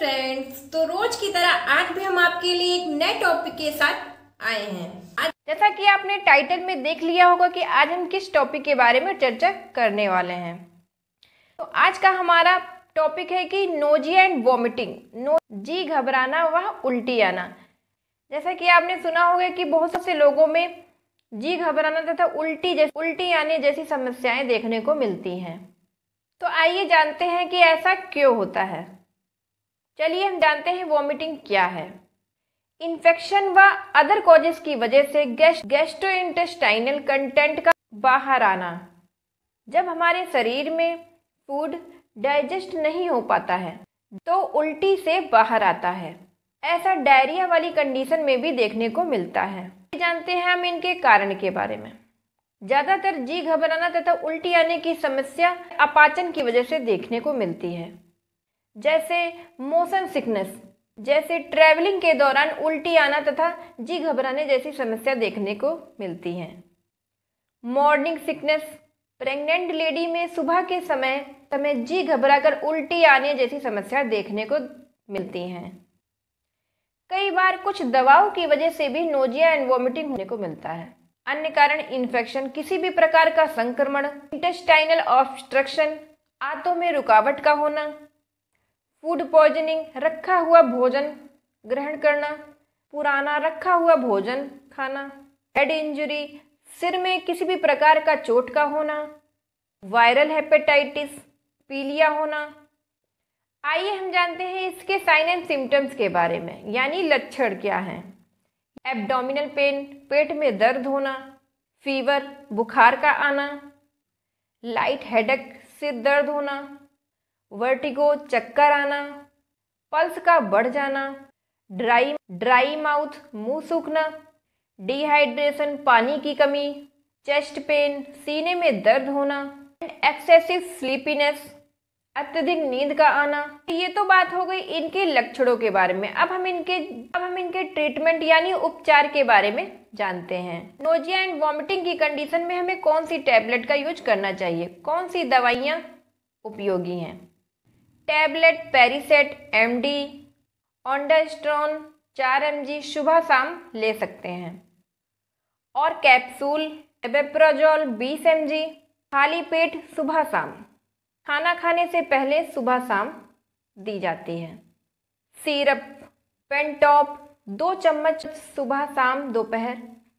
friends तो रोज की तरह आज भी हम आपके लिए एक नए टॉपिक के साथ आए हैं आज जैसा कि आपने टाइटल में देख लिया होगा कि आज हम किस टॉपिक के बारे में चर्चा करने वाले हैं तो आज का हमारा टॉपिक है कि नोजिया एंड वॉमिटिंग नो जी घबराना वह उल्टी आना जैसा कि आपने सुना होगा कि बहुत से लोगों में जी घबराना तथा उल्टी जैसी उल्टी आने जैसी समस्याएं देखने को मिलती हैं तो आइए जानते हैं कि ऐसा क्यों होता है चलिए हम जानते हैं वॉमिटिंग क्या है इन्फेक्शन व अदर कॉजेस की वजह से गेस्ट इंटेस्टाइनल कंटेंट का बाहर आना जब हमारे शरीर में फूड डाइजेस्ट नहीं हो पाता है तो उल्टी से बाहर आता है ऐसा डायरिया वाली कंडीशन में भी देखने को मिलता है जानते हैं हम इनके कारण के बारे में ज़्यादातर जी घबराना तथा उल्टी आने की समस्या अपाचन की वजह से देखने को मिलती है जैसे मोशन सिकनेस जैसे ट्रैवलिंग के दौरान उल्टी आना तथा जी घबराने जैसी समस्या देखने को मिलती हैं मॉर्निंग सिकनेस प्रेग्नेंट लेडी में सुबह के समय तमें जी घबराकर उल्टी आने जैसी समस्या देखने को मिलती हैं कई बार कुछ दवाओं की वजह से भी नोजिया एंड वॉमिटिंग होने को मिलता है अन्य कारण इन्फेक्शन किसी भी प्रकार का संक्रमण इंटेस्टाइनल ऑब्स्ट्रक्शन आंतों में रुकावट का होना फूड पॉइजनिंग रखा हुआ भोजन ग्रहण करना पुराना रखा हुआ भोजन खाना हेड इंजरी सिर में किसी भी प्रकार का चोट का होना वायरल हेपेटाइटिस पीलिया होना आइए हम जानते हैं इसके साइन एंड सिम्टम्स के बारे में यानी लक्षण क्या हैं एब्डोमिनल पेन पेट में दर्द होना फीवर बुखार का आना लाइट हेडक सिर दर्द होना वर्टिगो चक्कर आना पल्स का बढ़ जाना ड्राई ड्राई माउथ मुंह सूखना डिहाइड्रेशन पानी की कमी चेस्ट पेन सीने में दर्द होना एक्सेसिव स्लीपीनेस अत्यधिक नींद का आना ये तो बात हो गई इनके लक्षणों के बारे में अब हम इनके अब हम इनके ट्रीटमेंट यानी उपचार के बारे में जानते हैं नोजिया एंड वॉमिटिंग की कंडीशन में हमें कौन सी टैबलेट का यूज करना चाहिए कौन सी दवाइयाँ उपयोगी हैं टैबलेट पेरीसेट एम डी ऑन्डास्ट्रॉन चार एम जी सुबह शाम ले सकते हैं और कैप्सूल एबेप्राजोल बीस एम जी खाली पेट सुबह शाम खाना खाने से पहले सुबह शाम दी जाती है सिरप पेंटॉप दो चम्मच सुबह शाम दोपहर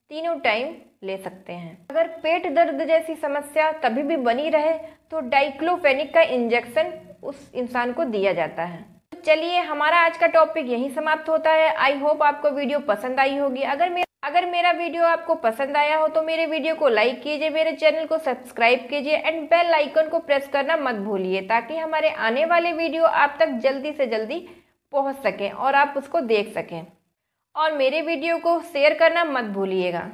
तीनों टाइम ले सकते हैं अगर पेट दर्द जैसी समस्या तभी भी बनी रहे तो डाइक्लोफेनिक का इंजेक्शन उस इंसान को दिया जाता है तो चलिए हमारा आज का टॉपिक यहीं समाप्त होता है आई होप आपको वीडियो पसंद आई होगी अगर मेरा अगर मेरा वीडियो आपको पसंद आया हो तो मेरे वीडियो को लाइक कीजिए मेरे चैनल को सब्सक्राइब कीजिए एंड बेल आइकन को प्रेस करना मत भूलिए ताकि हमारे आने वाले वीडियो आप तक जल्दी से जल्दी पहुंच सकें और आप उसको देख सकें और मेरे वीडियो को शेयर करना मत भूलिएगा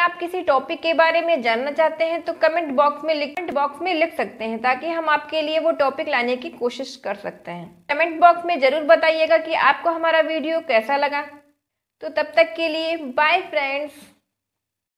आप किसी टॉपिक के बारे में जानना चाहते हैं तो कमेंट बॉक्स में लिख कमेंट बॉक्स में लिख सकते हैं ताकि हम आपके लिए वो टॉपिक लाने की कोशिश कर सकते हैं कमेंट बॉक्स में जरूर बताइएगा कि आपको हमारा वीडियो कैसा लगा तो तब तक के लिए बाय फ्रेंड्स